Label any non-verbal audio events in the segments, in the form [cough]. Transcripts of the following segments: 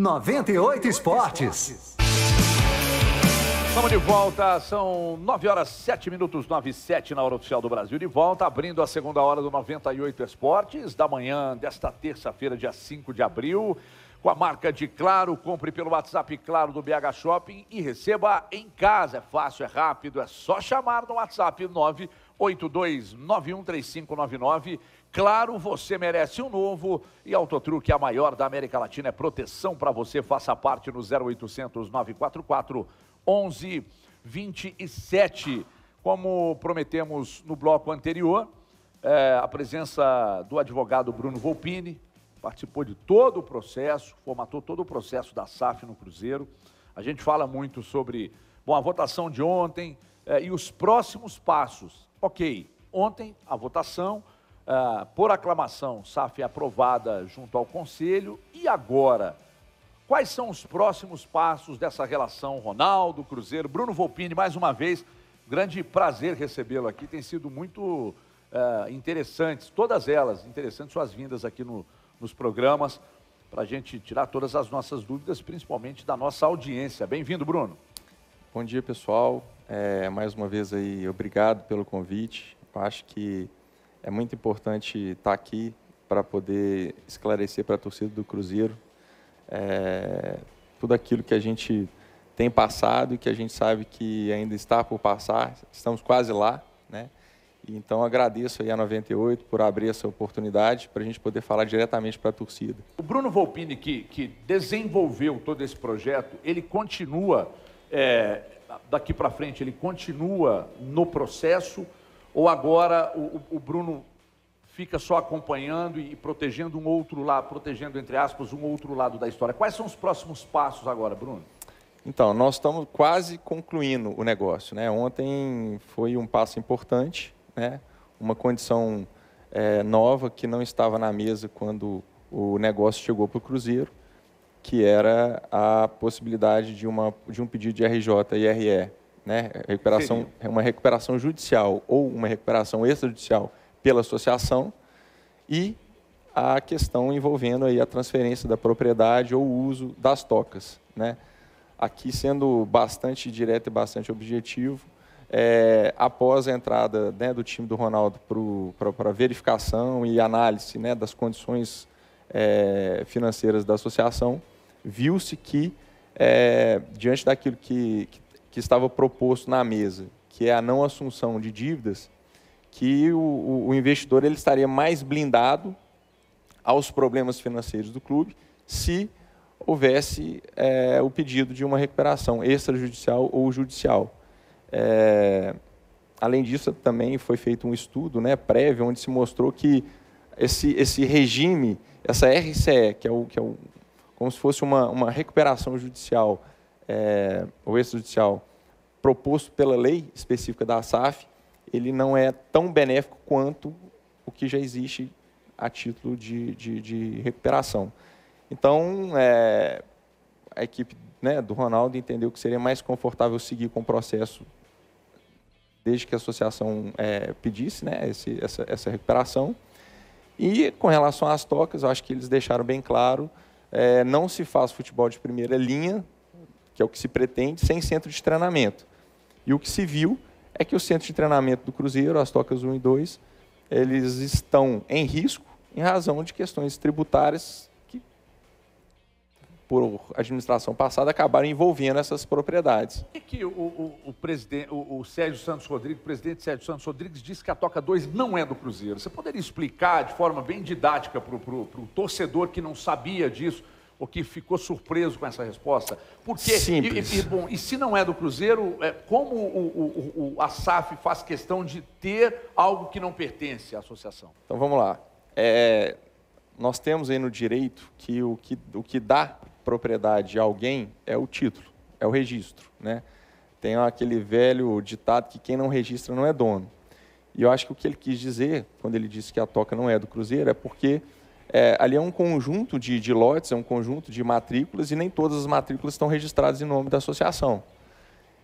98 Esportes. Estamos de volta, são 9 horas 7 minutos 9 7 na hora oficial do Brasil. De volta, abrindo a segunda hora do 98 Esportes, da manhã desta terça-feira, dia 5 de abril. Com a marca de Claro, compre pelo WhatsApp Claro do BH Shopping e receba em casa. É fácil, é rápido, é só chamar no WhatsApp 982913599 Claro, você merece um novo e Autotruque, a maior da América Latina, é proteção para você. Faça parte no 0800 944 11 27. Como prometemos no bloco anterior, é, a presença do advogado Bruno Volpini, participou de todo o processo, formatou todo o processo da SAF no Cruzeiro. A gente fala muito sobre bom, a votação de ontem é, e os próximos passos. Ok, ontem a votação ah, por aclamação, SAF é aprovada junto ao Conselho. E agora? Quais são os próximos passos dessa relação Ronaldo, Cruzeiro? Bruno Volpini, mais uma vez, grande prazer recebê-lo aqui. Tem sido muito ah, interessantes, todas elas, interessantes suas vindas aqui no, nos programas, para a gente tirar todas as nossas dúvidas, principalmente da nossa audiência. Bem-vindo, Bruno. Bom dia, pessoal. É, mais uma vez aí, obrigado pelo convite. Eu acho que é muito importante estar tá aqui para poder esclarecer para a torcida do Cruzeiro é, tudo aquilo que a gente tem passado e que a gente sabe que ainda está por passar, estamos quase lá, né? Então agradeço aí a 98 por abrir essa oportunidade para a gente poder falar diretamente para a torcida. O Bruno Volpini, que, que desenvolveu todo esse projeto, ele continua, é, daqui para frente, ele continua no processo ou agora o, o Bruno fica só acompanhando e protegendo um outro lado, protegendo, entre aspas, um outro lado da história. Quais são os próximos passos agora, Bruno? Então, nós estamos quase concluindo o negócio. Né? Ontem foi um passo importante, né? uma condição é, nova que não estava na mesa quando o negócio chegou para o Cruzeiro, que era a possibilidade de, uma, de um pedido de RJ e RE né, recuperação, uma recuperação judicial ou uma recuperação extrajudicial pela associação e a questão envolvendo aí a transferência da propriedade ou uso das tocas. Né? Aqui, sendo bastante direto e bastante objetivo, é, após a entrada né, do time do Ronaldo para verificação e análise né, das condições é, financeiras da associação, viu-se que, é, diante daquilo que, que que estava proposto na mesa, que é a não assunção de dívidas, que o, o investidor ele estaria mais blindado aos problemas financeiros do clube se houvesse é, o pedido de uma recuperação extrajudicial ou judicial. É, além disso, também foi feito um estudo né, prévio onde se mostrou que esse, esse regime, essa RCE, que é, o, que é o, como se fosse uma, uma recuperação judicial é, ou extrajudicial proposto pela lei específica da ASAF, ele não é tão benéfico quanto o que já existe a título de, de, de recuperação. Então, é, a equipe né, do Ronaldo entendeu que seria mais confortável seguir com o processo desde que a associação é, pedisse né, esse, essa, essa, recuperação. E com relação às tocas, eu acho que eles deixaram bem claro, é, não se faz futebol de primeira linha, que é o que se pretende, sem centro de treinamento. E o que se viu é que o centro de treinamento do Cruzeiro, as tocas 1 e 2, eles estão em risco em razão de questões tributárias que, por administração passada, acabaram envolvendo essas propriedades. O que, é que o, o, o, presidente, o, o Sérgio Santos Rodrigues, presidente Sérgio Santos Rodrigues, disse que a Toca 2 não é do Cruzeiro? Você poderia explicar de forma bem didática para o torcedor que não sabia disso? o que ficou surpreso com essa resposta. Porque, Simples. E, e, bom, e se não é do Cruzeiro, é, como o, o, o, a SAF faz questão de ter algo que não pertence à associação? Então vamos lá. É, nós temos aí no direito que o, que o que dá propriedade a alguém é o título, é o registro. Né? Tem aquele velho ditado que quem não registra não é dono. E eu acho que o que ele quis dizer, quando ele disse que a toca não é do Cruzeiro, é porque é, ali é um conjunto de, de lotes, é um conjunto de matrículas, e nem todas as matrículas estão registradas em nome da associação.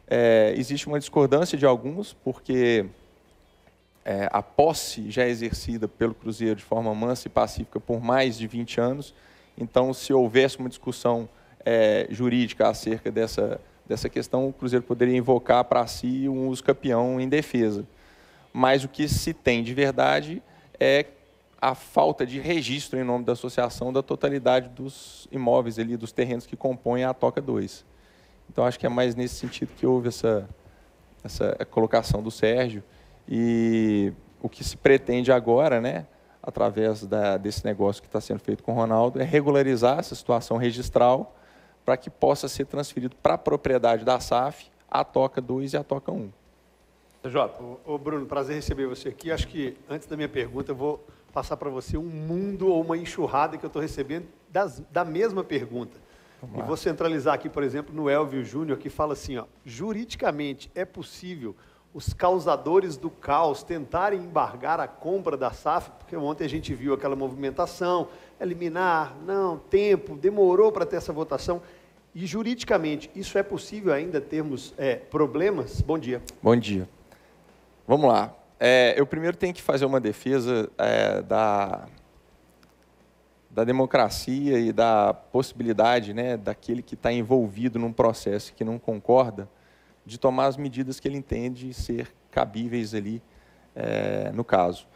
É, existe uma discordância de alguns, porque é, a posse já é exercida pelo Cruzeiro de forma mansa e pacífica por mais de 20 anos, então, se houvesse uma discussão é, jurídica acerca dessa, dessa questão, o Cruzeiro poderia invocar para si um uso campeão em defesa. Mas o que se tem de verdade é a falta de registro em nome da associação da totalidade dos imóveis ali, dos terrenos que compõem a Toca 2. Então, acho que é mais nesse sentido que houve essa, essa colocação do Sérgio. E o que se pretende agora, né, através da, desse negócio que está sendo feito com o Ronaldo, é regularizar essa situação registral para que possa ser transferido para a propriedade da SAF a Toca 2 e a Toca 1. Jota. Bruno, prazer receber você aqui. Acho que, antes da minha pergunta, eu vou passar para você um mundo ou uma enxurrada que eu estou recebendo das, da mesma pergunta. e vou centralizar aqui, por exemplo, no Elvio Júnior, que fala assim: ó, juridicamente é possível os causadores do caos tentarem embargar a compra da SAF, porque ontem a gente viu aquela movimentação, eliminar, não, tempo, demorou para ter essa votação. E juridicamente, isso é possível ainda termos é, problemas? Bom dia. Bom dia. Vamos lá. É, eu primeiro tenho que fazer uma defesa é, da, da democracia e da possibilidade né, daquele que está envolvido num processo que não concorda de tomar as medidas que ele entende ser cabíveis ali é, no caso.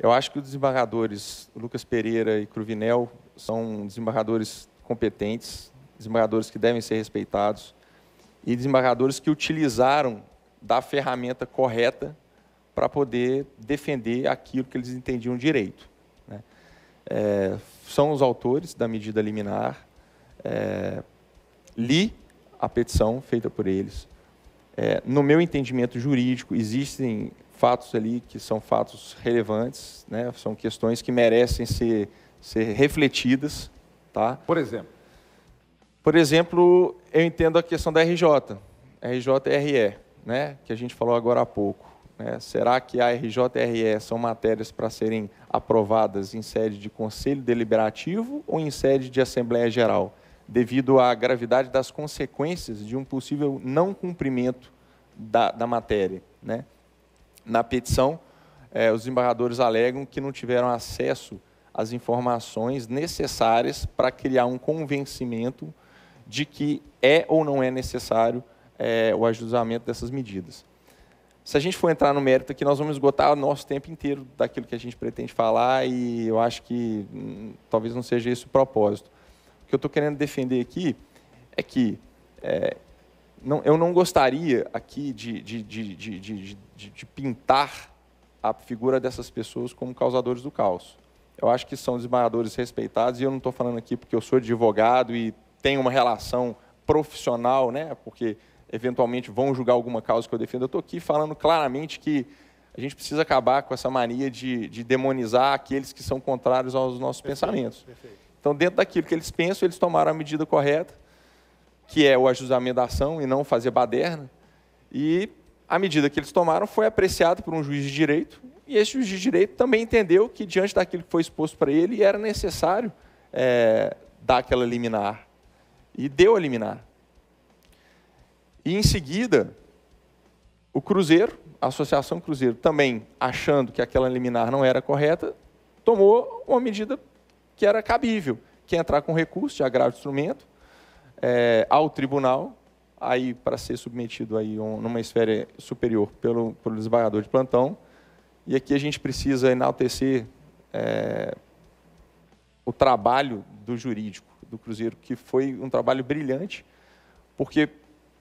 Eu acho que os desembargadores Lucas Pereira e Cruvinel são desembargadores competentes, desembargadores que devem ser respeitados e desembargadores que utilizaram da ferramenta correta para poder defender aquilo que eles entendiam direito. Né? É, são os autores da medida liminar. É, li a petição feita por eles. É, no meu entendimento jurídico, existem fatos ali que são fatos relevantes, né? são questões que merecem ser, ser refletidas. Tá? Por exemplo? Por exemplo, eu entendo a questão da RJ, RJ RE, né? que a gente falou agora há pouco. Né? Será que a RJRE são matérias para serem aprovadas em sede de Conselho Deliberativo ou em sede de Assembleia Geral, devido à gravidade das consequências de um possível não cumprimento da, da matéria? Né? Na petição, eh, os embargadores alegam que não tiveram acesso às informações necessárias para criar um convencimento de que é ou não é necessário é, o ajustamento dessas medidas se a gente for entrar no mérito aqui, nós vamos esgotar o nosso tempo inteiro daquilo que a gente pretende falar e eu acho que hum, talvez não seja esse o propósito. O que eu estou querendo defender aqui é que é, não, eu não gostaria aqui de, de, de, de, pintar a figura dessas pessoas como causadores do caos. Eu acho que são desmaiadores respeitados e eu não estou falando aqui porque eu sou advogado e tenho uma relação profissional, né? Porque eventualmente vão julgar alguma causa que eu defendo. Eu estou aqui falando claramente que a gente precisa acabar com essa mania de, de demonizar aqueles que são contrários aos nossos perfeito, pensamentos. Perfeito. Então, dentro daquilo que eles pensam, eles tomaram a medida correta, que é o ajustamento da ação e não fazer baderna. E a medida que eles tomaram foi apreciada por um juiz de direito, e esse juiz de direito também entendeu que, diante daquilo que foi exposto para ele, era necessário é, dar aquela liminar. E deu a liminar. E em seguida, o Cruzeiro, a Associação Cruzeiro, também achando que aquela liminar não era correta, tomou uma medida que era cabível, que é entrar com recurso de agravo de instrumento é, ao tribunal, aí para ser submetido aí um, numa esfera superior pelo, pelo desembargador de plantão. E aqui a gente precisa enaltecer é, o trabalho do jurídico do Cruzeiro, que foi um trabalho brilhante, porque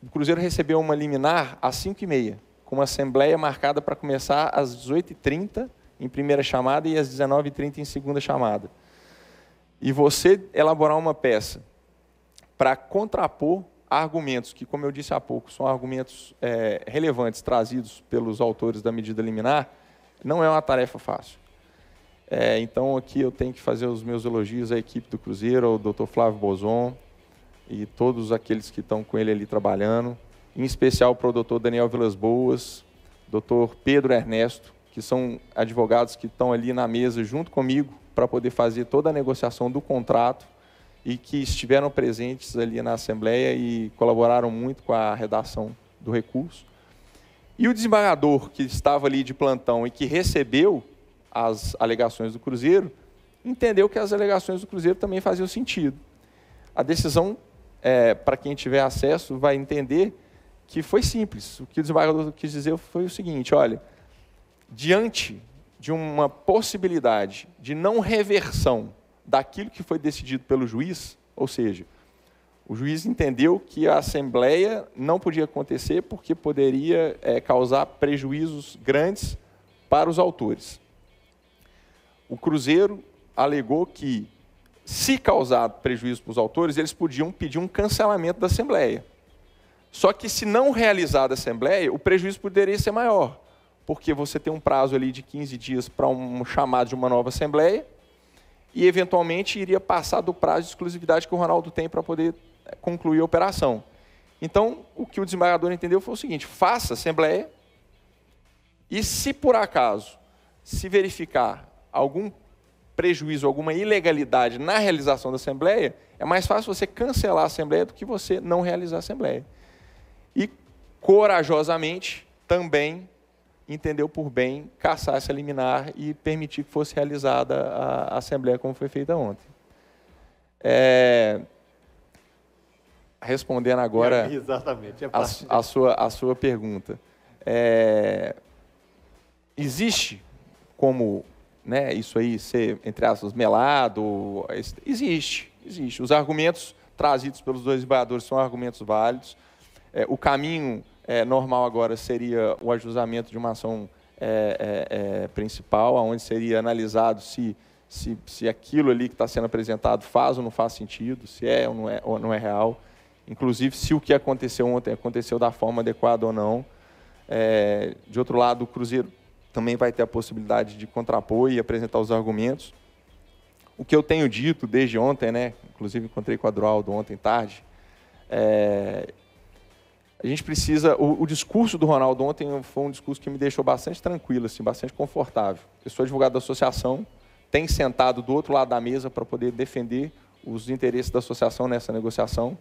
o Cruzeiro recebeu uma liminar às 5h30, com uma assembleia marcada para começar às 18h30 em primeira chamada e às 19h30 em segunda chamada. E você elaborar uma peça para contrapor argumentos que, como eu disse há pouco, são argumentos é, relevantes trazidos pelos autores da medida liminar, não é uma tarefa fácil. É, então, aqui eu tenho que fazer os meus elogios à equipe do Cruzeiro, ao Dr. Flávio Bozon, e todos aqueles que estão com ele ali trabalhando, em especial para o doutor Daniel Vilas Boas, doutor Pedro Ernesto, que são advogados que estão ali na mesa junto comigo para poder fazer toda a negociação do contrato e que estiveram presentes ali na Assembleia e colaboraram muito com a redação do recurso. E o desembargador que estava ali de plantão e que recebeu as alegações do Cruzeiro, entendeu que as alegações do Cruzeiro também faziam sentido. A decisão é, para quem tiver acesso, vai entender que foi simples. O que o desembargador quis dizer foi o seguinte: olha, diante de uma possibilidade de não reversão daquilo que foi decidido pelo juiz, ou seja, o juiz entendeu que a assembleia não podia acontecer porque poderia é, causar prejuízos grandes para os autores. O Cruzeiro alegou que se causado prejuízo para os autores, eles podiam pedir um cancelamento da Assembleia. Só que se não realizada a Assembleia, o prejuízo poderia ser maior, porque você tem um prazo ali de 15 dias para um chamado de uma nova Assembleia, e eventualmente iria passar do prazo de exclusividade que o Ronaldo tem para poder eh, concluir a operação. Então, o que o desembargador entendeu foi o seguinte: faça Assembleia, e se por acaso se verificar algum prejuízo, alguma ilegalidade na realização da Assembleia, é mais fácil você cancelar a Assembleia do que você não realizar a Assembleia. E, corajosamente, também entendeu por bem caçar essa liminar e permitir que fosse realizada a Assembleia como foi feita ontem. É... Respondendo agora é, [laughs] exatamente, é a, a, sua, a sua pergunta. É... Existe como né, isso aí ser, entre aspas, melado. Existe, existe. Os argumentos trazidos pelos dois embargadores são argumentos válidos. É, o caminho é, normal agora seria o ajustamento de uma ação é, é, é principal, onde seria analisado se, se, se aquilo ali que está sendo apresentado faz ou não faz sentido, se é ou não é, ou não é real. Inclusive, se o que aconteceu ontem aconteceu da forma adequada ou não. É, de outro lado, o Cruzeiro também vai ter a possibilidade de contrapor e apresentar os argumentos. O que eu tenho dito desde ontem, né? inclusive encontrei com o Adroaldo ontem tarde, é... a gente precisa. O, o, discurso do Ronaldo ontem foi um discurso que me deixou bastante tranquilo, assim, bastante confortável. Eu sou advogado da associação, tenho sentado do outro lado da mesa para poder defender os interesses da associação nessa negociação.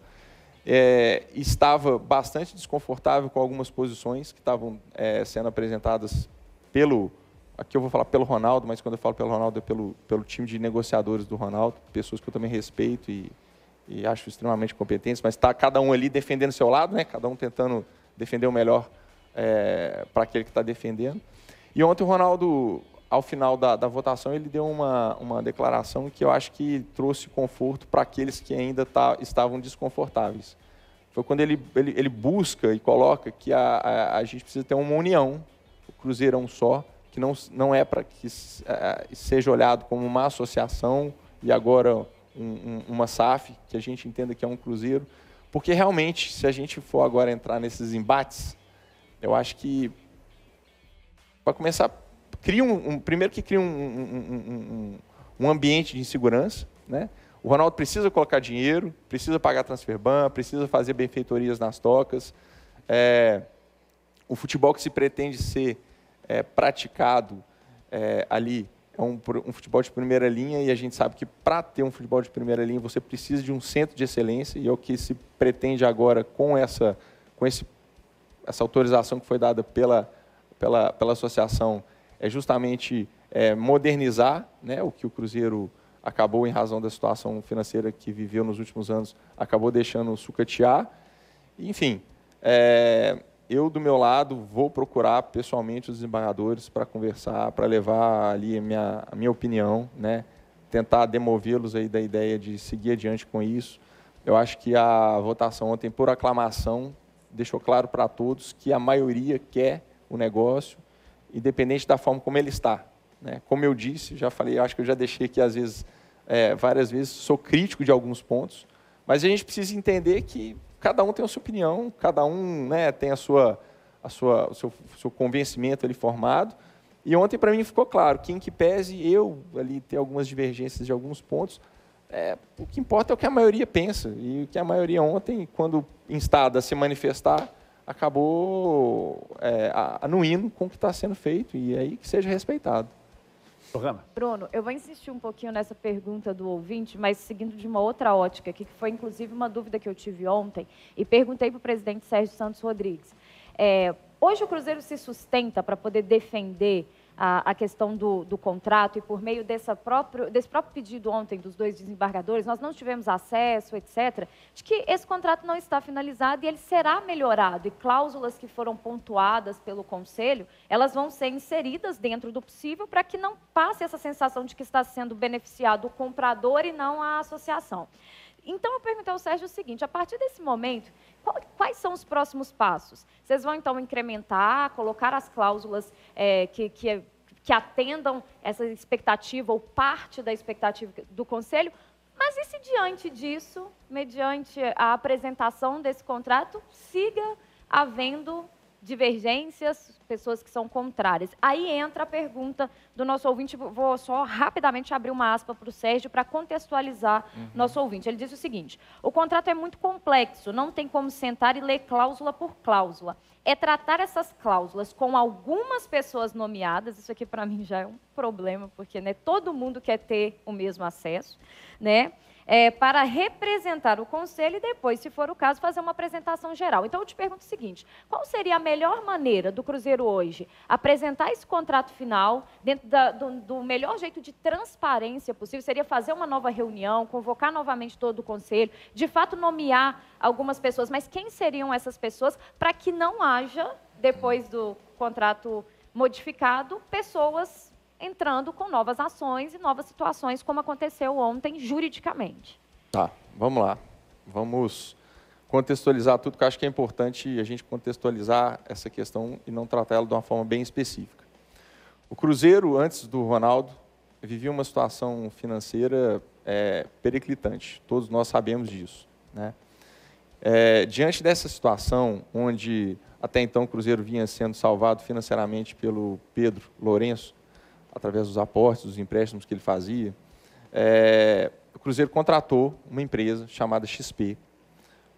É, estava bastante desconfortável com algumas posições que estavam é, sendo apresentadas pelo aqui eu vou falar pelo Ronaldo, mas quando eu falo pelo Ronaldo é pelo, pelo time de negociadores do Ronaldo, pessoas que eu também respeito e, e acho extremamente competentes, mas está cada um ali defendendo seu lado, né? cada um tentando defender o melhor é, para aquele que está defendendo. E ontem o Ronaldo, ao final da, da votação, ele deu uma, uma declaração que eu acho que trouxe conforto para aqueles que ainda tá, estavam desconfortáveis. Foi quando ele, ele, ele busca e coloca que a, a, a gente precisa ter uma união Cruzeiro é um só, que não, não é para que é, é, seja olhado como uma associação e agora um, um, uma SAF, que a gente entenda que é um Cruzeiro. Porque realmente, se a gente for agora entrar nesses embates, eu acho que, para começar, cria um, um, primeiro que cria um, um ambiente de insegurança. Né? O Ronaldo precisa colocar dinheiro, precisa pagar ban, precisa fazer benfeitorias nas tocas. É, o futebol que se pretende ser é, praticado é, ali é um, um, futebol de primeira linha e a gente sabe que para ter um futebol de primeira linha você precisa de um centro de excelência e é o que se pretende agora com essa com esse, essa autorização que foi dada pela pela, pela associação é justamente é, modernizar né, o que o Cruzeiro acabou em razão da situação financeira que viveu nos últimos anos acabou deixando sucatear enfim é, eu, do meu lado, vou procurar pessoalmente os desembargadores para conversar, para levar ali a minha, a minha opinião, né? tentar demovê-los aí da ideia de seguir adiante com isso. Eu acho que a votação ontem, por aclamação, deixou claro para todos que a maioria quer o negócio, independente da forma como ele está. Né? Como eu disse, já falei, acho que eu já deixei aqui às vezes, é, várias vezes, sou crítico de alguns pontos, mas a gente precisa entender que cada um tem a sua opinião, cada um né, tem a sua, a sua, o seu, seu convencimento ali formado. E ontem para mim ficou claro que, em que pese eu ali ter algumas divergências de alguns pontos, é, o que importa é o que a maioria pensa. E o que a maioria ontem, quando instada a se manifestar, acabou é, anuindo com o que está sendo feito. E é aí que seja respeitado. Programa. Bruno, eu vou insistir um pouquinho nessa pergunta do ouvinte, mas seguindo de uma outra ótica aqui, que foi inclusive uma dúvida que eu tive ontem e perguntei para o presidente Sérgio Santos Rodrigues. É, hoje o Cruzeiro se sustenta para poder defender a, a questão do, do, contrato e por meio próprio, desse próprio pedido ontem dos dois desembargadores, nós não tivemos acesso, etc., de que esse contrato não está finalizado e ele será melhorado. E cláusulas que foram pontuadas pelo Conselho, elas vão ser inseridas dentro do possível para que não passe essa sensação de que está sendo beneficiado o comprador e não a associação. Então, eu perguntei ao Sérgio o seguinte: a partir desse momento, quais são os próximos passos? Vocês vão, então, incrementar, colocar as cláusulas é, que, que é que atendam essa expectativa ou parte da expectativa do conselho, mas e se diante disso, mediante a apresentação desse contrato, siga havendo divergências, pessoas que são contrárias. Aí entra a pergunta do nosso ouvinte, vou só rapidamente abrir uma aspa para o Sérgio para contextualizar uhum. nosso ouvinte. Ele disse o seguinte: o contrato é muito complexo, não tem como sentar e ler cláusula por cláusula. É tratar essas cláusulas com algumas pessoas nomeadas, isso aqui para mim já é um problema, porque né, todo mundo quer ter o mesmo acesso, né? é, para representar o conselho e depois, se for o caso, fazer uma apresentação geral. Então, eu te pergunto o seguinte: qual seria a melhor maneira do Cruzeiro hoje apresentar esse contrato final dentro da, do, do, melhor jeito de transparência possível? Seria fazer uma nova reunião, convocar novamente todo o conselho, de fato nomear algumas pessoas, mas quem seriam essas pessoas para que não haja, depois do contrato modificado, pessoas entrando com novas ações e novas situações, como aconteceu ontem juridicamente. Tá, vamos lá. Vamos contextualizar tudo, que acho que é importante a gente contextualizar essa questão e não tratar ela de uma forma bem específica. O Cruzeiro, antes do Ronaldo, vivia uma situação financeira é, periclitante. Todos nós sabemos disso. Né? É, diante dessa situação, onde até então o Cruzeiro vinha sendo salvado financeiramente pelo Pedro Lourenço, através dos aportes, dos empréstimos que ele fazia, é, o Cruzeiro contratou uma empresa chamada XP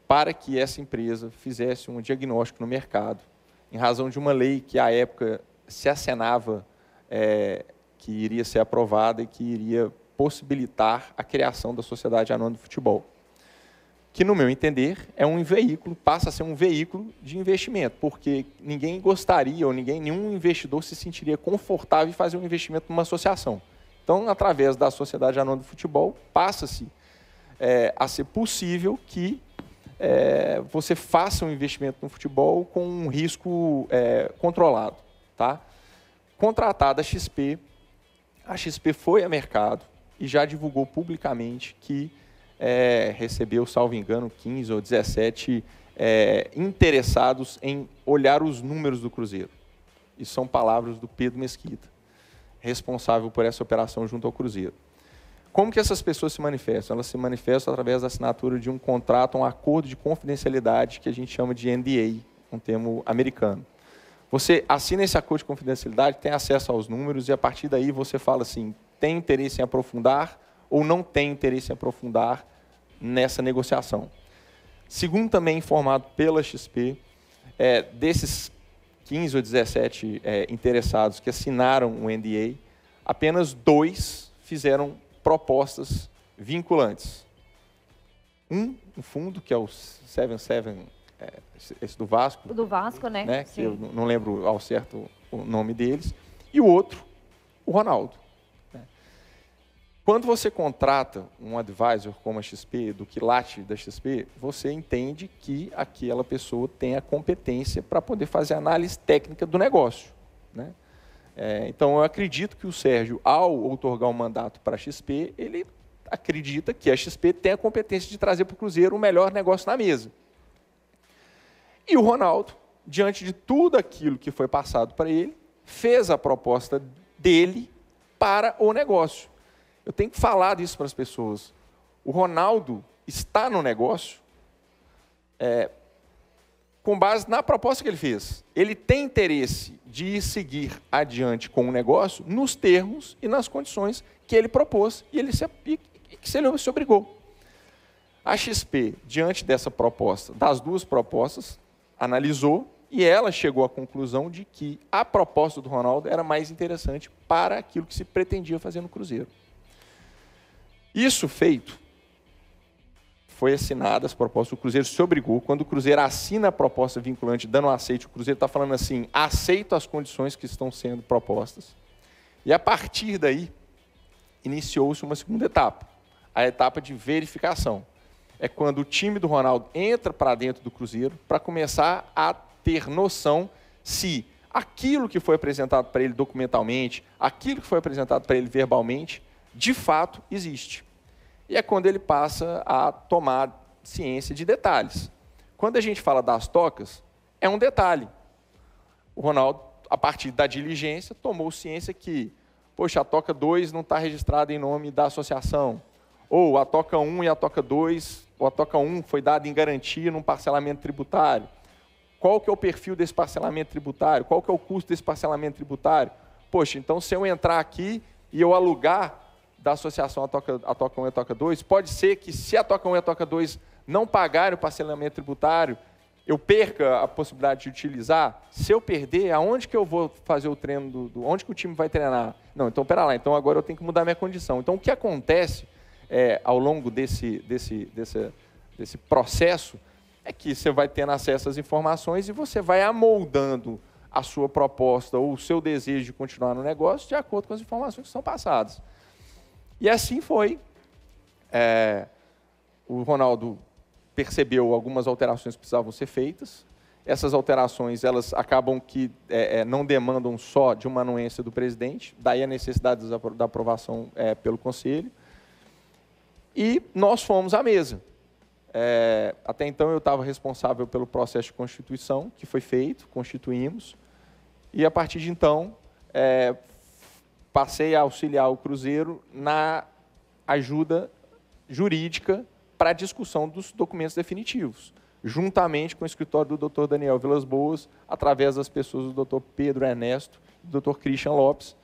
para que essa empresa fizesse um diagnóstico no mercado, em razão de uma lei que à época se acenava é, que iria ser aprovada e que iria possibilitar a criação da Sociedade Anônima de Futebol que, no meu entender, é um veículo, passa a ser um veículo de investimento, porque ninguém gostaria ou ninguém, nenhum investidor se sentiria confortável em fazer um investimento numa associação. Então, através da Sociedade Anônima do Futebol, passa-se é, a ser possível que é, você faça um investimento no futebol com um risco é, controlado. Tá? Contratada a XP, a XP foi a mercado e já divulgou publicamente que é, recebeu, salvo engano, 15 ou 17 é, interessados em olhar os números do Cruzeiro. Isso são palavras do Pedro Mesquita, responsável por essa operação junto ao Cruzeiro. Como que essas pessoas se manifestam? Elas se manifestam através da assinatura de um contrato, um acordo de confidencialidade que a gente chama de NDA, um termo americano. Você assina esse acordo de confidencialidade, tem acesso aos números e a partir daí você fala assim: tem interesse em aprofundar ou não tem interesse em aprofundar nessa negociação. Segundo também informado pela XP, é, desses 15 ou 17 é, interessados que assinaram o NDA, apenas dois fizeram propostas vinculantes. Um, um fundo, que é o 77, é, esse do Vasco. Do Vasco, né? né que eu não lembro ao certo o nome deles. E o outro, o Ronaldo. Quando você contrata um advisor como a XP, do quilate da XP, você entende que aquela pessoa tem a competência para poder fazer análise técnica do negócio. Né? É, então, eu acredito que o Sérgio, ao outorgar um mandato para a XP, ele acredita que a XP tem a competência de trazer para o Cruzeiro o melhor negócio na mesa. E o Ronaldo, diante de tudo aquilo que foi passado para ele, fez a proposta dele para o negócio eu tenho que falar disso para as pessoas. O Ronaldo está no negócio é, com base na proposta que ele fez. Ele tem interesse de seguir adiante com o negócio nos termos e nas condições que ele propôs e ele se, e, que ele se obrigou. A XP, diante dessa proposta, das duas propostas, analisou e ela chegou à conclusão de que a proposta do Ronaldo era mais interessante para aquilo que se pretendia fazer no Cruzeiro. Isso feito, foi assinada as propostas, o Cruzeiro se obrigou, quando o Cruzeiro assina a proposta vinculante, dando um aceite, o Cruzeiro está falando assim, aceito as condições que estão sendo propostas. E a partir daí, iniciou-se uma segunda etapa, a etapa de verificação. É quando o time do Ronaldo entra para dentro do Cruzeiro para começar a ter noção se aquilo que foi apresentado para ele documentalmente, aquilo que foi apresentado para ele verbalmente, de fato existe. E é quando ele passa a tomar ciência de detalhes. Quando a gente fala das tocas, é um detalhe. O Ronaldo, a partir da diligência, tomou ciência que, poxa, a toca 2 não está registrada em nome da associação. Ou a toca 1 um e a toca 2, ou a toca 1 um foi dada em garantia num parcelamento tributário. Qual que é o perfil desse parcelamento tributário? Qual que é o custo desse parcelamento tributário? Poxa, então se eu entrar aqui e eu alugar da associação a Toca, a Toca 1 e a Toca 2, pode ser que se a Toca 1 e a Toca 2 não pagarem o parcelamento tributário, eu perca a possibilidade de utilizar, se eu perder, aonde que eu vou fazer o treino, do, do onde que o time vai treinar? Não, então pera lá, então agora eu tenho que mudar minha condição. Então o que acontece é, ao longo desse, desse, desse, desse processo é que você vai tendo acesso às informações e você vai amoldando a sua proposta ou o seu desejo de continuar no negócio de acordo com as informações que são passadas. E assim foi. É, o Ronaldo percebeu algumas alterações que precisavam ser feitas. Essas alterações elas acabam que é, é não demandam só de uma anuência do presidente, daí a necessidade da aprovação é, pelo conselho. E nós fomos à mesa. É, até então eu estava responsável pelo processo de constituição que foi feito, constituímos, e a partir de então é, passei a auxiliar o Cruzeiro na ajuda jurídica para a discussão dos documentos definitivos, juntamente com o escritório do Dr. Daniel Vilas Boas, através das pessoas do Dr. Pedro Ernesto e do Dr. Christian Lopes.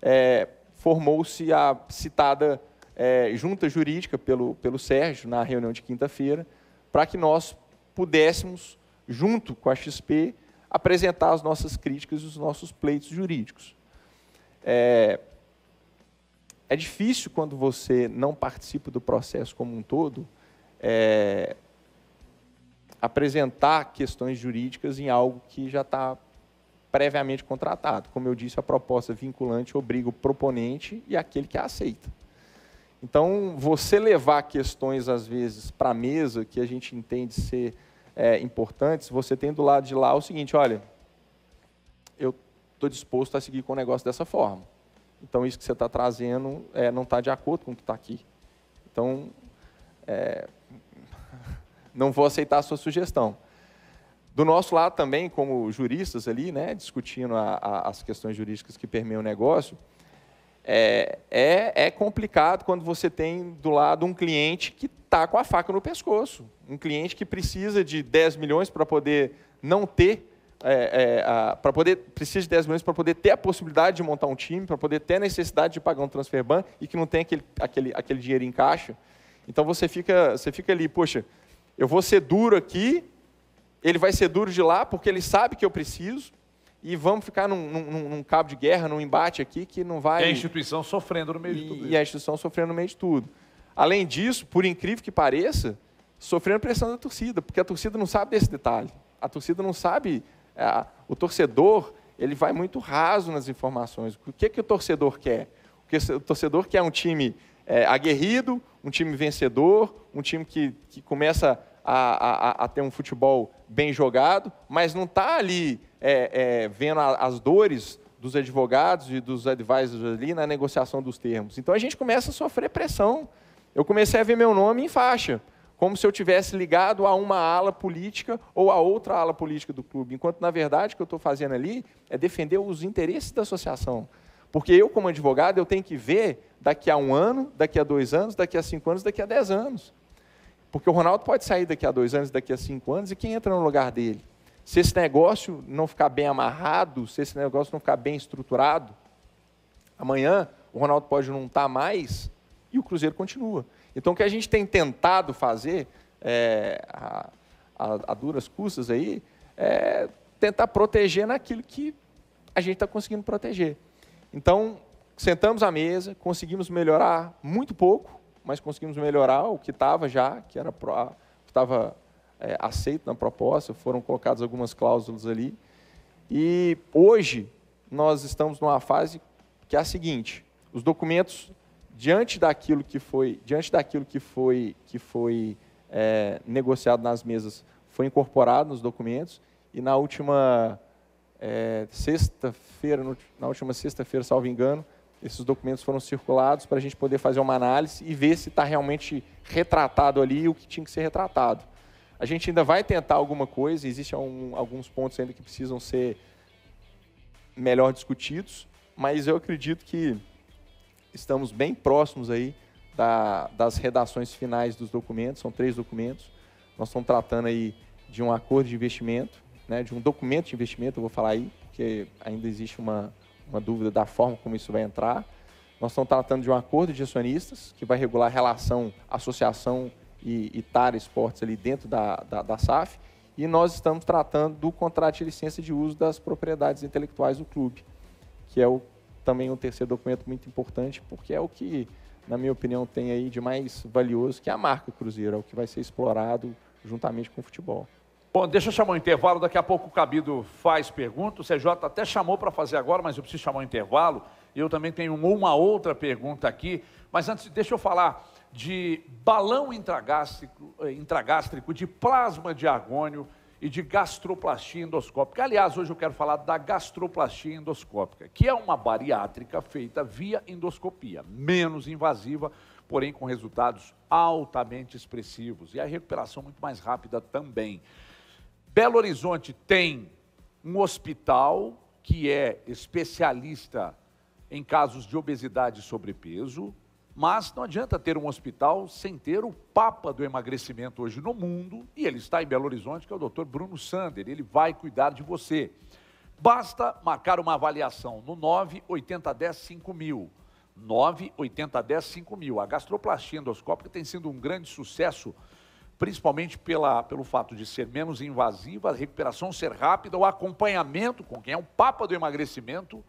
É, Formou-se a citada é, junta jurídica pelo, pelo Sérgio, na reunião de quinta-feira, para que nós pudéssemos, junto com a XP, apresentar as nossas críticas e os nossos pleitos jurídicos. É, é difícil quando você não participa do processo como um todo é, apresentar questões jurídicas em algo que já está previamente contratado. Como eu disse, a proposta vinculante obriga o proponente e aquele que a aceita. Então, você levar questões, às vezes, para a mesa, que a gente entende ser é, importantes, você tem do lado de lá o seguinte, olha, eu estou disposto a seguir com o negócio dessa forma. Então, isso que você está trazendo é, não está de acordo com o que está aqui. Então, é, [laughs] não vou aceitar a sua sugestão. Do nosso lado também, como juristas ali, né, discutindo a, a, as questões jurídicas que permeiam o negócio, é, é, é, complicado quando você tem do lado um cliente que está com a faca no pescoço, um cliente que precisa de 10 milhões para poder não ter é, é, para poder precisa de 10 milhões para poder ter a possibilidade de montar um time, para poder ter a necessidade de pagar um transfer ban e que não tem aquele, aquele, aquele dinheiro em caixa. Então você fica, você fica ali, poxa, eu vou ser duro aqui, ele vai ser duro de lá porque ele sabe que eu preciso e vamos ficar num, num, num cabo de guerra, num embate aqui que não vai. E a instituição sofrendo no meio e, de tudo. E a instituição sofrendo no meio de tudo. Além disso, por incrível que pareça, sofrendo pressão da torcida, porque a torcida não sabe desse detalhe. A torcida não sabe é, o torcedor ele vai muito raso nas informações. O que, é que o torcedor quer? O, o torcedor quer é um time é, aguerrido, um time vencedor, um time que, que começa a, a, a ter um futebol bem jogado, mas não está ali é, é, vendo a, as dores dos advogados e dos advisors ali na negociação dos termos. Então a gente começa a sofrer pressão. Eu comecei a ver meu nome em faixa como se eu tivesse ligado a uma ala política ou a outra ala política do clube, enquanto na verdade o que eu estou fazendo ali é defender os interesses da associação. Porque eu, como advogado, eu tenho que ver daqui a um ano, daqui a dois anos, daqui a cinco anos, daqui a dez anos. Porque o Ronaldo pode sair daqui a dois anos, daqui a cinco anos, e quem entra no lugar dele? Se esse negócio não ficar bem amarrado, se esse negócio não ficar bem estruturado, amanhã o Ronaldo pode não estar tá mais e o Cruzeiro continua. Então, o que a gente tem tentado fazer, é, a, a, a, duras custas aí, é tentar proteger naquilo que a gente está conseguindo proteger. Então, sentamos à mesa, conseguimos melhorar muito pouco, mas conseguimos melhorar o que estava já, que era estava é, aceito na proposta, foram colocadas algumas cláusulas ali. E hoje nós estamos numa fase que é a seguinte: os documentos diante daquilo que foi, diante daquilo que foi, que foi é, negociado nas mesas, foi incorporado nos documentos e na última é, sexta-feira, na última sexta-feira, salvo engano, esses documentos foram circulados para a gente poder fazer uma análise e ver se está realmente retratado ali o que tinha que ser retratado. A gente ainda vai tentar alguma coisa, existem um, alguns pontos ainda que precisam ser melhor discutidos, mas eu acredito que estamos bem próximos aí da, das redações finais dos documentos, são três documentos. Nós estamos tratando aí de um acordo de investimento, né, de um documento de investimento, eu vou falar aí, porque ainda existe uma, uma dúvida da forma como isso vai entrar. Nós estamos tratando de um acordo de acionistas, que vai regular a relação associação e, e TAR Esportes ali dentro da, da, da SAF, e nós estamos tratando do contrato de licença de uso das propriedades intelectuais do clube, que é o também um terceiro documento muito importante, porque é o que, na minha opinião, tem aí de mais valioso, que é a marca Cruzeiro, é o que vai ser explorado juntamente com o futebol. Bom, deixa eu chamar o intervalo, daqui a pouco o Cabido faz pergunta, o CJ até chamou para fazer agora, mas eu preciso chamar o intervalo, eu também tenho uma outra pergunta aqui, mas antes, deixa eu falar de balão intragástrico, eh, intragástrico de plasma de argônio, e de gastroplastia endoscópica. Aliás, hoje eu quero falar da gastroplastia endoscópica, que é uma bariátrica feita via endoscopia, menos invasiva, porém com resultados altamente expressivos e a recuperação muito mais rápida também. Belo Horizonte tem um hospital que é especialista em casos de obesidade e sobrepeso, mas não adianta ter um hospital sem ter o papa do emagrecimento hoje no mundo, e ele está em Belo Horizonte, que é o Dr. Bruno Sander, ele vai cuidar de você. Basta marcar uma avaliação no 98010 5000. 5000. A gastroplastia endoscópica tem sido um grande sucesso, principalmente pela, pelo fato de ser menos invasiva, a recuperação ser rápida, o acompanhamento com quem é o papa do emagrecimento,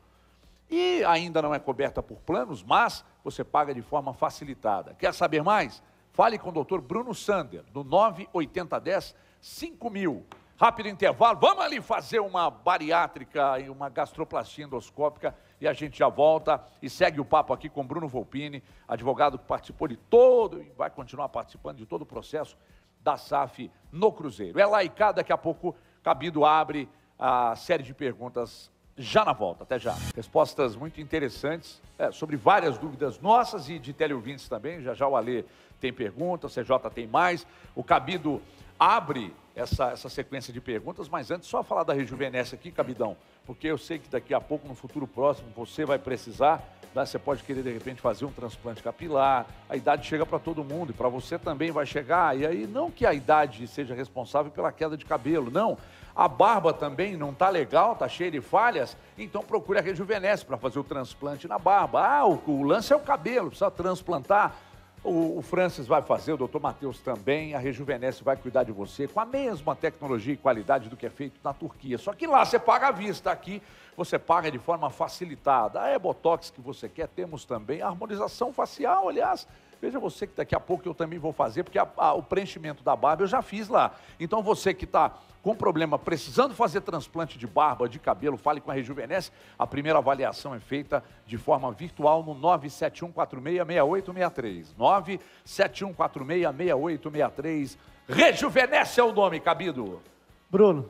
e ainda não é coberta por planos, mas você paga de forma facilitada. Quer saber mais? Fale com o doutor Bruno Sander, no 98010 5000. Rápido intervalo, vamos ali fazer uma bariátrica e uma gastroplastia endoscópica e a gente já volta e segue o papo aqui com Bruno Volpini, advogado que participou de todo e vai continuar participando de todo o processo da SAF no Cruzeiro. É laicá, daqui a pouco Cabido abre a série de perguntas já na volta. Até já. Respostas muito interessantes é, sobre várias dúvidas nossas e de teleouvintes também. Já já o Alê tem pergunta, o CJ tem mais. O Cabido abre essa, essa sequência de perguntas, mas antes, só falar da Rejuvenesce aqui, Cabidão porque eu sei que daqui a pouco, no futuro próximo, você vai precisar. Né? Você pode querer, de repente, fazer um transplante capilar. A idade chega para todo mundo e para você também vai chegar. E aí, não que a idade seja responsável pela queda de cabelo, não. A barba também não tá legal, tá cheia de falhas, então procure a Rejuvenesce para fazer o transplante na barba. Ah, o, o lance é o cabelo, precisa transplantar o, o Francis vai fazer, o doutor Matheus também, a Rejuvenesce vai cuidar de você com a mesma tecnologia e qualidade do que é feito na Turquia. Só que lá você paga à vista, aqui você paga de forma facilitada. A Ebotox que você quer, temos também. A harmonização facial, aliás, Veja você que daqui a pouco eu também vou fazer, porque a, a, o preenchimento da barba eu já fiz lá. Então você que está com problema, precisando fazer transplante de barba, de cabelo, fale com a Rejuvenesce. A primeira avaliação é feita de forma virtual no 971466863. 971466863. Rejuvenesce é o nome, cabido. Bruno,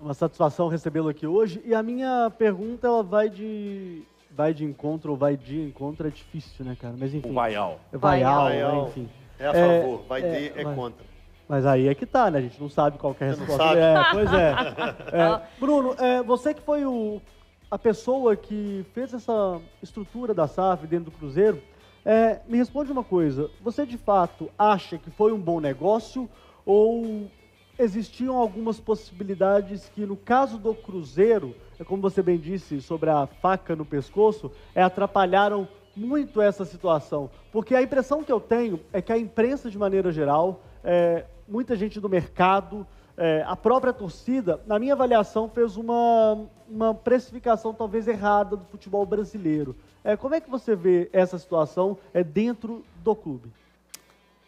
uma satisfação recebê-lo aqui hoje. E a minha pergunta ela vai de vai de encontro ou vai de encontro é difícil, né, cara? Mas enfim. O vaial. É vaial, ao. né, enfim. É a favor, é, vai é, de é, vai. contra. Mas aí é que tá, né? A gente não sabe qual é a resposta. Não sabe. É, pois é. [laughs] é. Bruno, é, você que foi o, a pessoa que fez essa estrutura da SAF dentro do Cruzeiro, é, me responde uma coisa. Você de fato acha que foi um bom negócio ou existiam algumas possibilidades que, no caso do Cruzeiro, é como você bem disse, sobre a faca no pescoço, é, atrapalharam muito essa situação. Porque a impressão que eu tenho é que a imprensa, de maneira geral, é, muita gente do mercado, é, a própria torcida, na minha avaliação, fez uma, uma precificação talvez errada do futebol brasileiro. É, como é que você vê essa situação é, dentro do clube?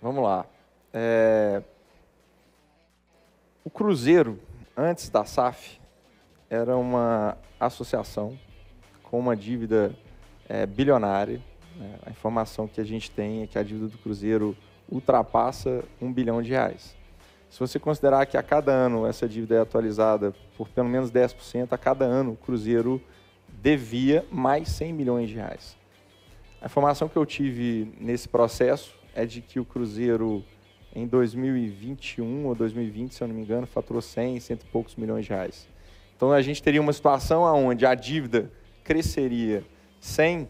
Vamos lá. É... O Cruzeiro, antes da SAF, era uma associação com uma dívida é, bilionária. Né? A informação que a gente tem é que a dívida do Cruzeiro ultrapassa um bilhão de reais. Se você considerar que a cada ano essa dívida é atualizada por pelo menos 10%, a cada ano o Cruzeiro devia mais 100 milhões de reais. A informação que eu tive nesse processo é de que o Cruzeiro em 2021 ou 2020, se eu não me engano, faturou 100, cento e poucos milhões de reais. Então a gente teria uma situação onde a dívida cresceria 100,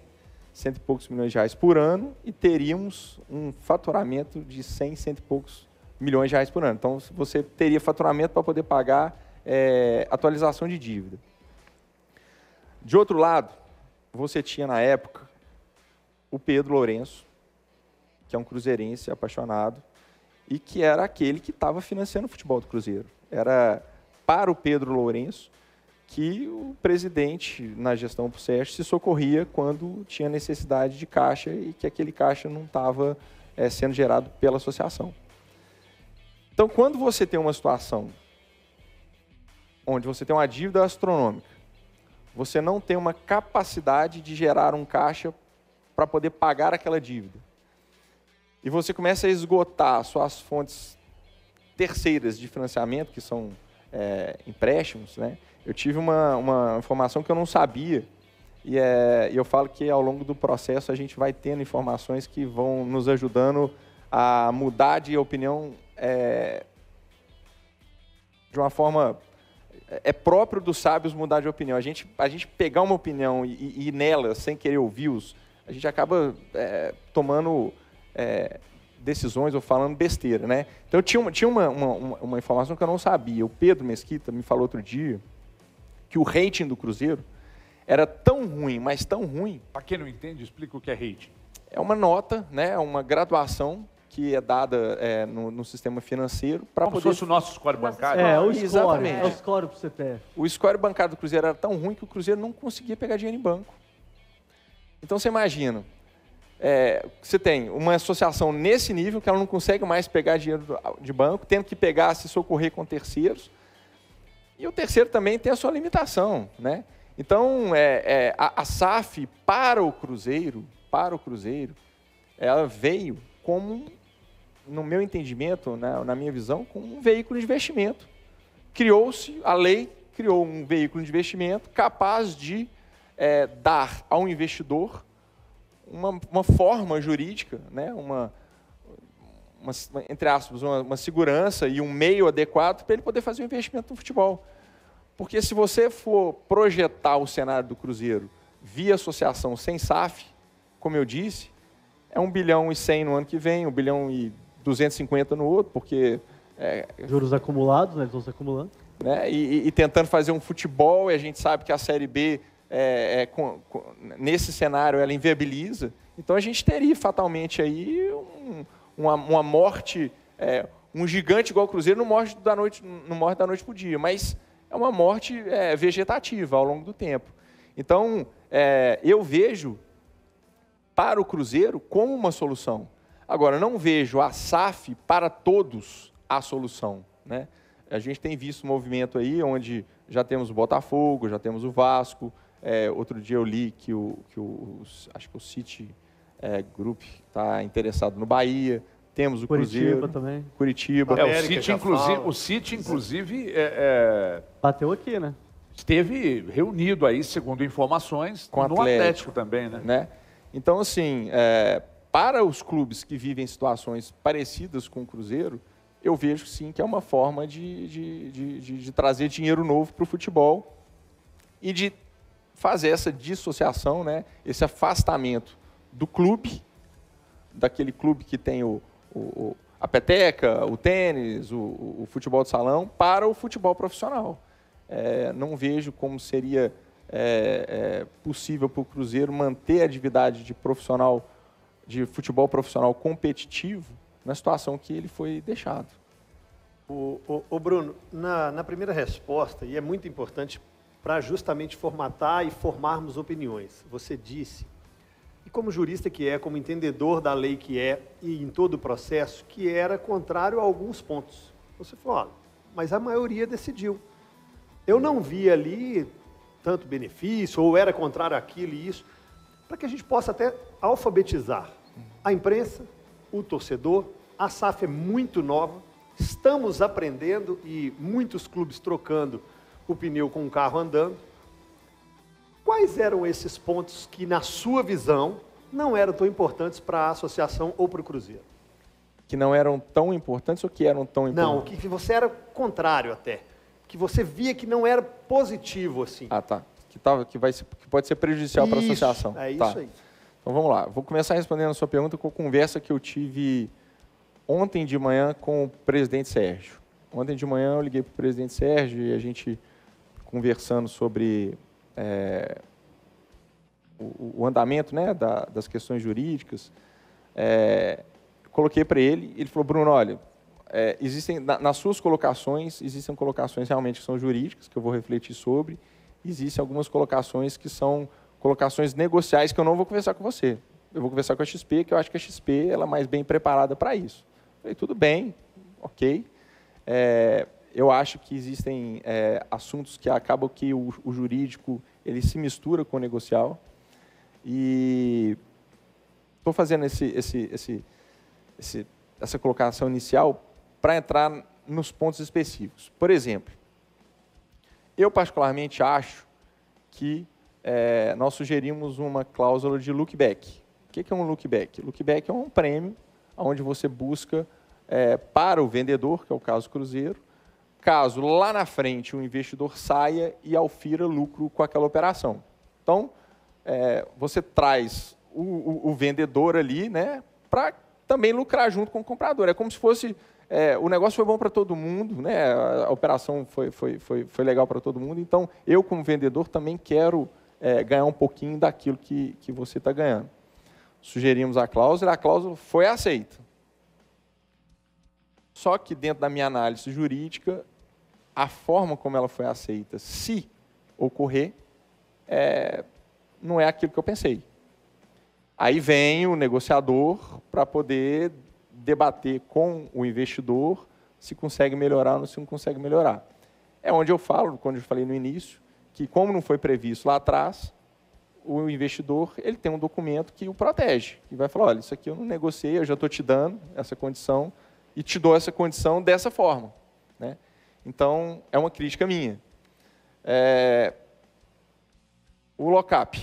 cento e poucos milhões de reais por ano e teríamos um faturamento de 100, cento e poucos milhões de reais por ano. Então você teria faturamento para poder pagar é, atualização de dívida. De outro lado, você tinha na época o Pedro Lourenço, que é um cruzeirense apaixonado e que era aquele que estava financiando o futebol do Cruzeiro. Era para o Pedro Lourenço que o presidente, na gestão do SESC, se socorria quando tinha necessidade de caixa e que aquele caixa não estava é, eh, sendo gerado pela associação. Então, quando você tem uma situação onde você tem uma dívida astronômica, você não tem uma capacidade de gerar um caixa para poder pagar aquela dívida, e você começa a esgotar suas fontes terceiras de financiamento, que são é, empréstimos, né? eu tive uma, uma informação que eu não sabia. E é, eu falo que ao longo do processo a gente vai tendo informações que vão nos ajudando a mudar de opinião é, de uma forma. É próprio dos sábios mudar de opinião. A gente, a gente pegar uma opinião e, ir nela, sem querer ouvi-los, a gente acaba é, tomando é, decisões ou falando besteira, né? Então, tinha, uma, tinha uma, uma, uma informação que eu não sabia. O Pedro Mesquita me falou outro dia, que o rating do Cruzeiro era tão ruim, mas tão ruim. Para quem não entende, explica o que é rating. É uma nota, né, é uma graduação que é dada é, no, no, sistema financeiro para poder... Como se fosse o nosso score bancário. É, o score. Exatamente. É o score para o CPF. O score bancário do Cruzeiro era tão ruim que o Cruzeiro não conseguia pegar dinheiro em banco. Então, você imagina, é, você tem uma associação nesse nível que ela não consegue mais pegar dinheiro de banco, tendo que pegar, se socorrer com terceiros, e o terceiro também tem a sua limitação, né? Então, é, é, a, a SAF para o Cruzeiro, para o Cruzeiro, ela veio como, no meu entendimento, na, na minha visão, como um veículo de investimento. Criou-se, a lei criou um veículo de investimento capaz de é, dar ao investidor uma, uma forma jurídica, né? uma, uma, entre aspas, uma, uma segurança e um meio adequado para ele poder fazer o um investimento no futebol. Porque se você for projetar o cenário do Cruzeiro via associação sem SAF, como eu disse, é 1 bilhão e 100 no ano que vem, 1 bilhão e 250 no outro, porque... É, Juros acumulados, né? Eles vão se acumulando. Né? E, e, tentando fazer um futebol, e a gente sabe que a Série B, é, é, com, com, nesse cenário, ela inviabiliza. Então a gente teria fatalmente aí um, uma, uma morte, é, um gigante igual o Cruzeiro não morre da noite, não morre da noite para o dia, mas é uma morte é, vegetativa ao longo do tempo. Então, é, eu vejo para o Cruzeiro como uma solução. Agora, não vejo a SAF para todos a solução. Né? A gente tem visto um movimento aí onde já temos o Botafogo, já temos o Vasco. É, outro dia eu li que o, que o acho que o City é, Group está interessado no Bahia, temos o Curitiba Cruzeiro. também. Curitiba. É, o, City, inclusive, o City, inclusive... É, é, Bateu aqui, né? Esteve reunido aí, segundo informações, com no Atlético, Atlético também, né? né? Então, assim, é, para os clubes que vivem situações parecidas com o Cruzeiro, eu vejo sim que é uma forma de, de, de, de, de trazer dinheiro novo para o futebol e de fazer essa dissociação, né? esse afastamento do clube, daquele clube que tem o, o a peteca, o tênis, o, o, futebol de salão, para o futebol profissional. É, não vejo como seria é, é, possível para o Cruzeiro manter a atividade de profissional, de futebol profissional competitivo na situação que ele foi deixado. O, o, o Bruno, na, na primeira resposta, e é muito importante para justamente formatar e formarmos opiniões, você disse como jurista que é, como entendedor da lei que é, e em todo o processo, que era contrário a alguns pontos. Você falou, olha, mas a maioria decidiu. Eu não vi ali tanto benefício, ou era contrário àquilo e isso, para que a gente possa até alfabetizar a imprensa, o torcedor. A SAF é muito nova, estamos aprendendo e muitos clubes trocando o pneu com o carro andando. Quais eram esses pontos que, na sua visão, não eram tão importantes para a associação ou para o Cruzeiro? Que não eram tão importantes ou que eram tão importantes? Não, que você era contrário até. Que você via que não era positivo assim. Ah, tá. Que, tava, que, vai, que pode ser prejudicial para a associação. É tá. isso aí. Então vamos lá. Vou começar respondendo a sua pergunta com a conversa que eu tive ontem de manhã com o presidente Sérgio. Ontem de manhã eu liguei para o presidente Sérgio e a gente conversando sobre é, o, o, andamento né, da, das questões jurídicas, é, coloquei para ele, ele falou, Bruno, olha, é, existem na, nas suas colocações, existem colocações realmente que são jurídicas, que eu vou refletir sobre, existem algumas colocações que são colocações negociais que eu não vou conversar com você. Eu vou conversar com a XP, que eu acho que a XP ela é mais bem preparada para isso. Eu falei, tudo bem, ok. É, eu acho que existem é, assuntos que acabam que o, o, jurídico ele se mistura com o negocial e estou fazendo esse, esse, esse, essa colocação inicial para entrar nos pontos específicos. Por exemplo, eu particularmente acho que é, nós sugerimos uma cláusula de lookback. O que é um lookback? Lookback é um prêmio onde você busca é, para o vendedor, que é o caso Cruzeiro, caso lá na frente o investidor saia e alfira lucro com aquela operação. Então, é, você traz o, o, o, vendedor ali né, para também lucrar junto com o comprador. É como se fosse. É, o negócio foi bom para todo mundo, né? a operação foi, foi, foi, foi legal para todo mundo, então eu, como vendedor, também quero é, ganhar um pouquinho daquilo que, que você está ganhando. Sugerimos a cláusula, a cláusula foi aceita. Só que, dentro da minha análise jurídica, a forma como ela foi aceita, se ocorrer, é, não é aquilo que eu pensei. Aí vem o negociador para poder debater com o investidor se consegue melhorar ou se não consegue melhorar. É onde eu falo, quando eu falei no início, que como não foi previsto lá atrás, o investidor ele tem um documento que o protege, que vai falar, olha, isso aqui eu não negociei, eu já estou te dando essa condição, e te dou essa condição dessa forma. Né? Então, é uma crítica minha. É... O lockup.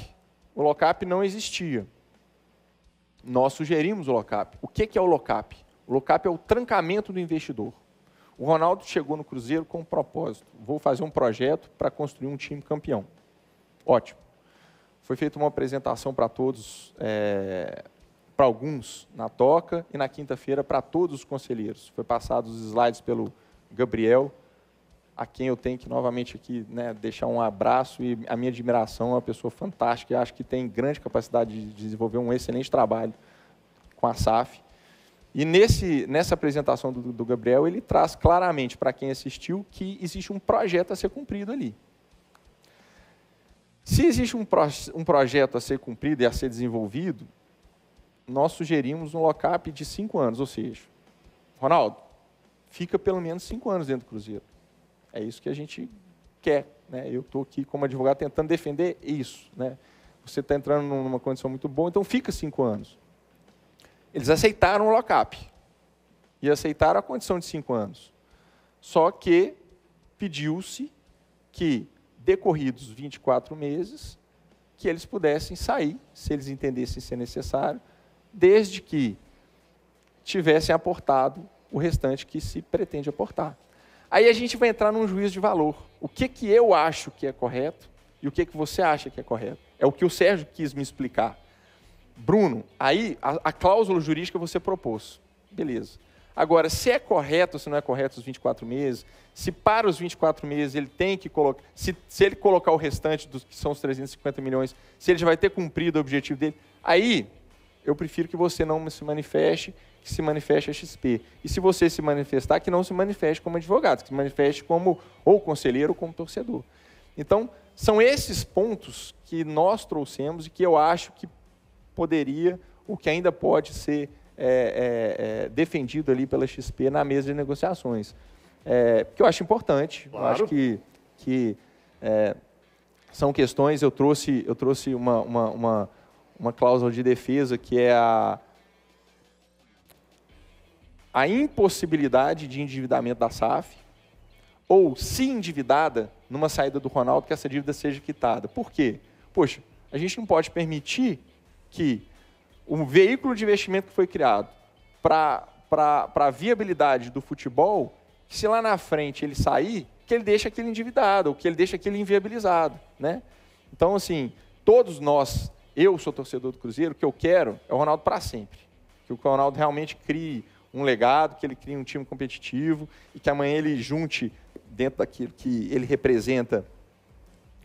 O lockup não existia. Nós sugerimos o lockup. O que é o lockup? O lockup é o trancamento do investidor. O Ronaldo chegou no Cruzeiro com um propósito: vou fazer um projeto para construir um time campeão. Ótimo. Foi feita uma apresentação para todos é, para alguns na toca e na quinta-feira para todos os conselheiros. Foi passado os slides pelo Gabriel, a quem eu tenho que novamente aqui né, deixar um abraço e a minha admiração é uma pessoa fantástica e acho que tem grande capacidade de desenvolver um excelente trabalho com a SAF. E nesse, nessa apresentação do, do Gabriel, ele traz claramente para quem assistiu que existe um projeto a ser cumprido ali. Se existe um, pro, um projeto a ser cumprido e a ser desenvolvido, nós sugerimos um lock-up de cinco anos, ou seja, Ronaldo, fica pelo menos cinco anos dentro do Cruzeiro. É isso que a gente quer. Né? Eu estou aqui como advogado tentando defender isso. Né? Você está entrando numa condição muito boa, então fica cinco anos. Eles aceitaram o lock-up e aceitaram a condição de cinco anos. Só que pediu-se que, decorridos 24 meses, que eles pudessem sair, se eles entendessem ser necessário, desde que tivessem aportado o restante que se pretende aportar. Aí a gente vai entrar num juízo de valor. O que, que eu acho que é correto e o que, que você acha que é correto? É o que o Sérgio quis me explicar. Bruno, aí a, a cláusula jurídica você propôs. Beleza. Agora, se é correto ou se não é correto os 24 meses, se para os 24 meses ele tem que colocar, se, se ele colocar o restante dos que são os 350 milhões, se ele já vai ter cumprido o objetivo dele, aí eu prefiro que você não se manifeste, que se manifeste a XP. E se você se manifestar, que não se manifeste como advogado, que se manifeste como ou conselheiro ou como torcedor. Então, são esses pontos que nós trouxemos e que eu acho que poderia, o que ainda pode ser é, é, é defendido ali pela XP na mesa de negociações. É, que eu acho importante, claro. eu acho que, que é, são questões, eu trouxe, eu trouxe uma, uma, uma uma cláusula de defesa que é a, a impossibilidade de endividamento da SAF, ou se endividada numa saída do Ronaldo, que essa dívida seja quitada. Por quê? Poxa, a gente não pode permitir que um veículo de investimento que foi criado para a viabilidade do futebol, se lá na frente ele sair, que ele deixa aquele endividado, ou que ele deixa aquele inviabilizado. Né? Então, assim, todos nós eu sou torcedor do Cruzeiro, o que eu quero é o Ronaldo para sempre. Que o Ronaldo realmente crie um legado, que ele crie um time competitivo e que amanhã ele junte, dentro daquilo que ele representa,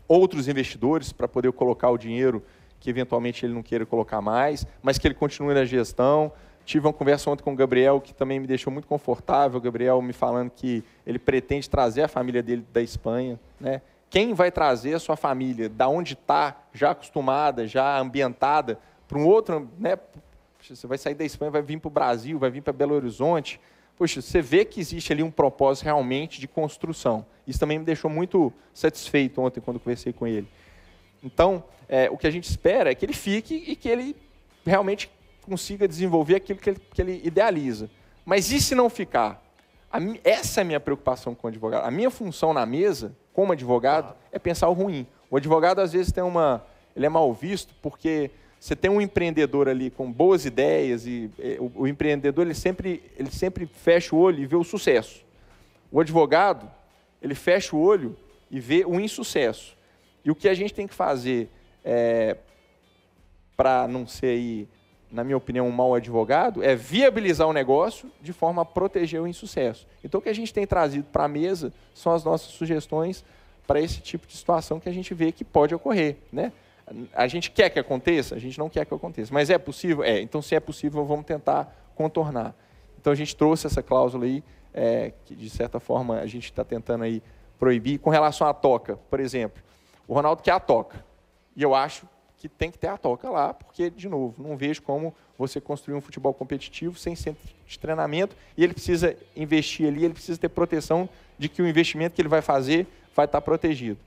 outros investidores para poder colocar o dinheiro que eventualmente ele não queira colocar mais, mas que ele continue na gestão. Tive uma conversa ontem com o Gabriel que também me deixou muito confortável. O Gabriel me falando que ele pretende trazer a família dele da Espanha, né? quem vai trazer a sua família da onde está, já acostumada, já ambientada, para um outro, né? Poxa, você vai sair da Espanha, vai vir para o Brasil, vai vir para Belo Horizonte. Poxa, você vê que existe ali um propósito realmente de construção. Isso também me deixou muito satisfeito ontem quando conversei com ele. Então, é, o que a gente espera é que ele fique e que ele realmente consiga desenvolver aquilo que ele, que ele idealiza. Mas e se não ficar? essa é a minha preocupação com o advogado. A minha função na mesa, como advogado, é pensar o ruim. O advogado, às vezes, tem uma. Ele é mal visto porque você tem um empreendedor ali com boas ideias e é, o, o empreendedor ele sempre, ele sempre fecha o olho e vê o sucesso. O advogado, ele fecha o olho e vê o insucesso. E o que a gente tem que fazer é, para não ser aí na minha opinião, um mau advogado, é viabilizar o negócio de forma a proteger o insucesso. Então, o que a gente tem trazido para a mesa são as nossas sugestões para esse tipo de situação que a gente vê que pode ocorrer. Né? A gente quer que aconteça? A gente não quer que aconteça. Mas é possível? É. Então, se é possível, vamos tentar contornar. Então, a gente trouxe essa cláusula aí, é, que, de certa forma, a gente está tentando aí proibir. Com relação à toca, por exemplo, o Ronaldo quer a toca. E eu acho que tem que ter a toca lá, porque, de novo, não vejo como você construir um futebol competitivo sem centro de treinamento e ele precisa investir ali, ele precisa ter proteção de que o investimento que ele vai fazer vai estar protegido.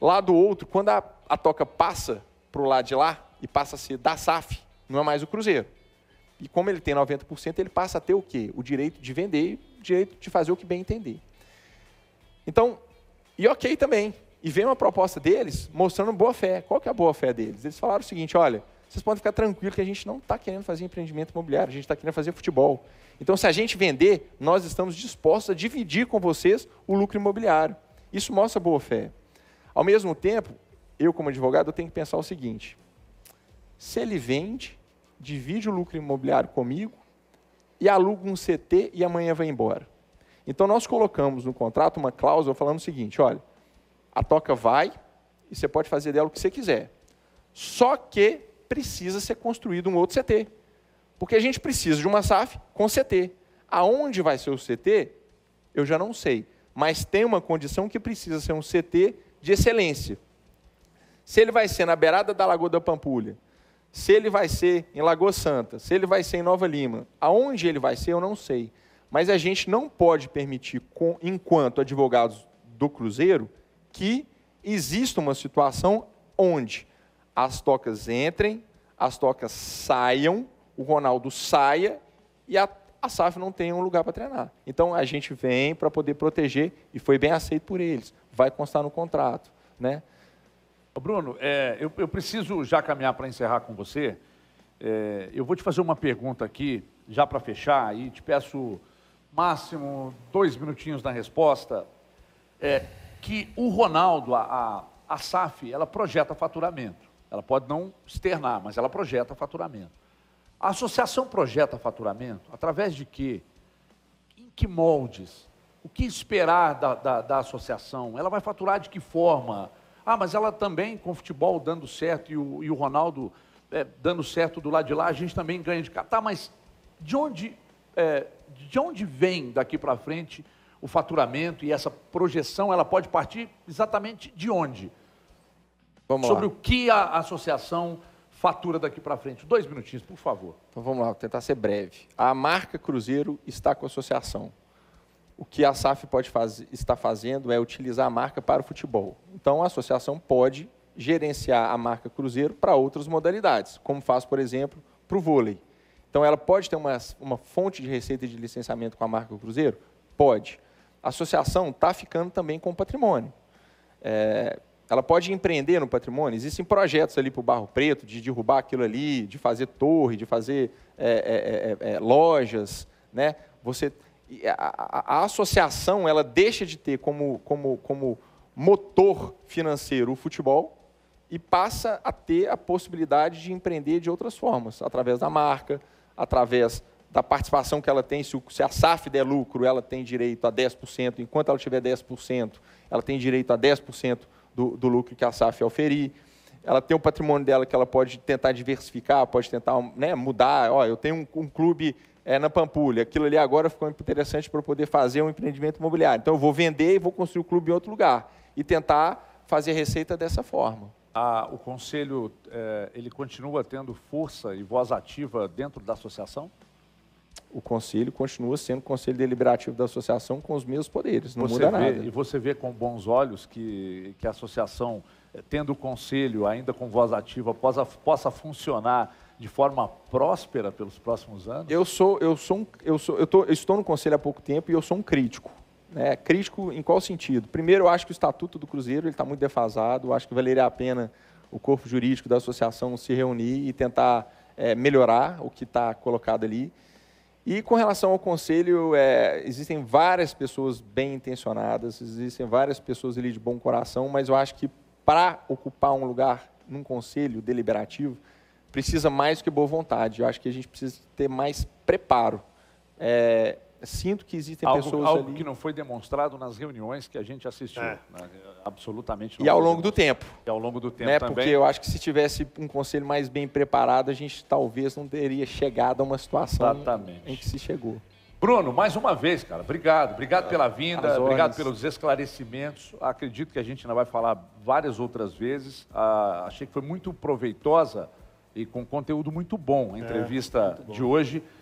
Lá do outro, quando a, a toca passa para o lado de lá e passa a ser da SAF, não é mais o Cruzeiro. E como ele tem 90%, ele passa a ter o quê? O direito de vender e o direito de fazer o que bem entender. Então, e ok também, e veio uma proposta deles mostrando boa fé. Qual que é a boa fé deles? Eles falaram o seguinte: olha, vocês podem ficar tranquilos que a gente não está querendo fazer empreendimento imobiliário, a gente está querendo fazer futebol. Então, se a gente vender, nós estamos dispostos a dividir com vocês o lucro imobiliário. Isso mostra boa fé. Ao mesmo tempo, eu, como advogado, tenho que pensar o seguinte: se ele vende, divide o lucro imobiliário comigo e aluga um CT e amanhã vai embora. Então, nós colocamos no contrato uma cláusula falando o seguinte: olha, a toca vai e você pode fazer dela o que você quiser. Só que precisa ser construído um outro CT. Porque a gente precisa de uma SAF com CT. Aonde vai ser o CT, eu já não sei. Mas tem uma condição que precisa ser um CT de excelência. Se ele vai ser na beirada da Lagoa da Pampulha, se ele vai ser em Lagoa Santa, se ele vai ser em Nova Lima, aonde ele vai ser, eu não sei. Mas a gente não pode permitir, enquanto advogados do Cruzeiro, que exista uma situação onde as tocas entrem, as tocas saiam, o Ronaldo saia e a, a SAF não tenha um lugar para treinar. Então a gente vem para poder proteger e foi bem aceito por eles. Vai constar no contrato, né? Bruno, é, eu, eu, preciso já caminhar para encerrar com você. É, eu vou te fazer uma pergunta aqui, já para fechar, e te peço máximo dois minutinhos na resposta. É, que o Ronaldo, a, a, a SAF, ela projeta faturamento. Ela pode não externar, mas ela projeta faturamento. A associação projeta faturamento através de quê? Em que moldes? O que esperar da, da, da associação? Ela vai faturar de que forma? Ah, mas ela também, com o futebol dando certo e o, e o Ronaldo é, dando certo do lado de lá, a gente também ganha de cá. Tá, mas de onde, é, de onde vem daqui para frente o faturamento e essa projeção, ela pode partir exatamente de onde? Vamos Sobre lá. o que a associação fatura daqui para frente. Dois minutinhos, por favor. Então vamos lá, vou tentar ser breve. A marca Cruzeiro está com a associação. O que a SAF pode fazer, está fazendo é utilizar a marca para o futebol. Então a associação pode gerenciar a marca Cruzeiro para outras modalidades, como faz, por exemplo, para o vôlei. Então ela pode ter uma, uma fonte de receita de licenciamento com a marca Cruzeiro? Pode a associação está ficando também com o patrimônio. É, ela pode empreender no patrimônio. Existem projetos ali para o Barro Preto de derrubar aquilo ali, de fazer torre, de fazer é, é, é, é, é lojas, né? Você a, a, a, associação ela deixa de ter como, como, como motor financeiro o futebol e passa a ter a possibilidade de empreender de outras formas, através da marca, através da participação que ela tem, se, a SAF der lucro, ela tem direito a 10%, enquanto ela tiver 10%, ela tem direito a 10% do, do lucro que a SAF oferir. Ela tem o patrimônio dela que ela pode tentar diversificar, pode tentar né, mudar. Ó, eu tenho um, um clube é, na Pampulha, aquilo ali agora ficou interessante para poder fazer um empreendimento imobiliário. Então, eu vou vender e vou construir o um clube em outro lugar e tentar fazer receita dessa forma. Ah, o conselho, é, ele continua tendo força e voz ativa dentro da associação? o conselho continua sendo o conselho deliberativo da associação com os mesmos poderes, não você muda vê, nada. E você vê com bons olhos que, que a associação, eh, tendo o conselho ainda com voz ativa, possa, possa funcionar de forma próspera pelos próximos anos? Eu sou, eu sou, um, eu sou, eu, tô, eu estou no conselho há pouco tempo e eu sou um crítico. Né? Crítico em qual sentido? Primeiro, eu acho que o estatuto do Cruzeiro está muito defasado. Eu acho que valeria a pena o corpo jurídico da associação se reunir e tentar é, melhorar o que está colocado ali. E com relação ao conselho, é, existem várias pessoas bem intencionadas, existem várias pessoas ali de bom coração, mas eu acho que para ocupar um lugar num conselho deliberativo, precisa mais que boa vontade. Eu acho que a gente precisa ter mais preparo. É, sinto que existem algo, pessoas algo ali... que não foi demonstrado nas reuniões que a gente assistiu, é. né? absolutamente. E ao longo do tempo. E ao longo do tempo né? também. Porque eu acho que se tivesse um conselho mais bem preparado, a gente talvez não teria chegado a uma situação Exatamente. em que se chegou. Bruno, mais uma vez, cara, obrigado. Obrigado pela vinda, obrigado pelos esclarecimentos. Acredito que a gente ainda vai falar várias outras vezes. Ah, achei que foi muito proveitosa e com conteúdo muito bom a é, entrevista é, bom. de hoje.